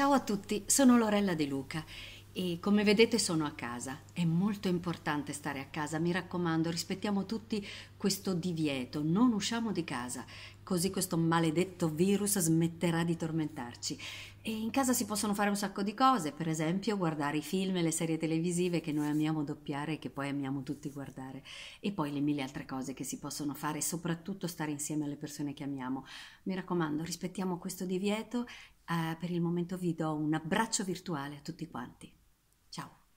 Ciao a tutti, sono Lorella De Luca e come vedete sono a casa. È molto importante stare a casa, mi raccomando, rispettiamo tutti questo divieto, non usciamo di casa, così questo maledetto virus smetterà di tormentarci. E in casa si possono fare un sacco di cose, per esempio guardare i film e le serie televisive che noi amiamo doppiare e che poi amiamo tutti guardare, e poi le mille altre cose che si possono fare, soprattutto stare insieme alle persone che amiamo. Mi raccomando, rispettiamo questo divieto eh, per il momento vi do un abbraccio virtuale a tutti quanti. Ciao!